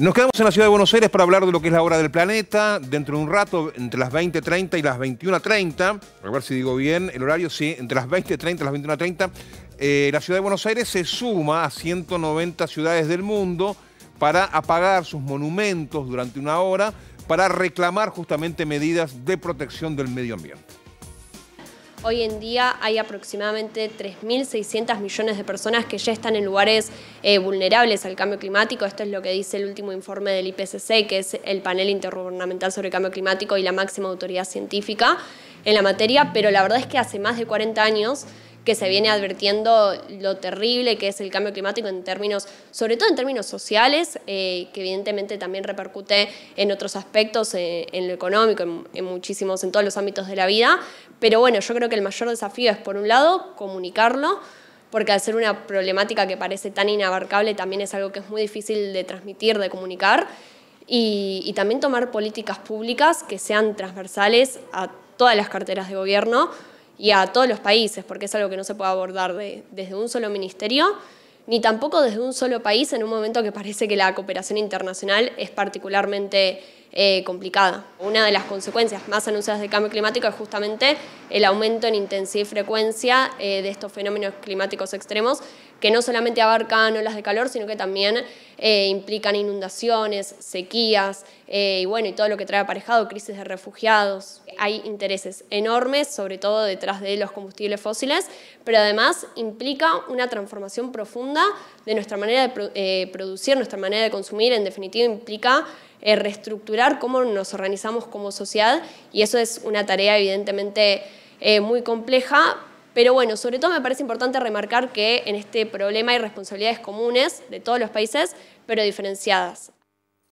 Nos quedamos en la ciudad de Buenos Aires para hablar de lo que es la hora del planeta. Dentro de un rato, entre las 20.30 y las 21.30, a ver si digo bien el horario, sí, entre las 20.30 y las 21.30, eh, la ciudad de Buenos Aires se suma a 190 ciudades del mundo para apagar sus monumentos durante una hora para reclamar justamente medidas de protección del medio ambiente. Hoy en día hay aproximadamente 3.600 millones de personas que ya están en lugares eh, vulnerables al cambio climático. Esto es lo que dice el último informe del IPCC, que es el panel intergubernamental sobre cambio climático y la máxima autoridad científica en la materia, pero la verdad es que hace más de 40 años que se viene advirtiendo lo terrible que es el cambio climático en términos, sobre todo en términos sociales, eh, que evidentemente también repercute en otros aspectos, eh, en lo económico, en, muchísimos, en todos los ámbitos de la vida. Pero bueno, yo creo que el mayor desafío es, por un lado, comunicarlo, porque al ser una problemática que parece tan inabarcable, también es algo que es muy difícil de transmitir, de comunicar. Y, y también tomar políticas públicas que sean transversales a todas las carteras de gobierno, y a todos los países, porque es algo que no se puede abordar desde un solo ministerio, ni tampoco desde un solo país en un momento que parece que la cooperación internacional es particularmente eh, complicada. Una de las consecuencias más anunciadas del cambio climático es justamente el aumento en intensidad y frecuencia eh, de estos fenómenos climáticos extremos que no solamente abarcan olas de calor, sino que también eh, implican inundaciones, sequías eh, y bueno, y todo lo que trae aparejado, crisis de refugiados. Hay intereses enormes, sobre todo detrás de los combustibles fósiles, pero además implica una transformación profunda de nuestra manera de eh, producir, nuestra manera de consumir, en definitiva implica reestructurar cómo nos organizamos como sociedad y eso es una tarea evidentemente muy compleja, pero bueno, sobre todo me parece importante remarcar que en este problema hay responsabilidades comunes de todos los países, pero diferenciadas.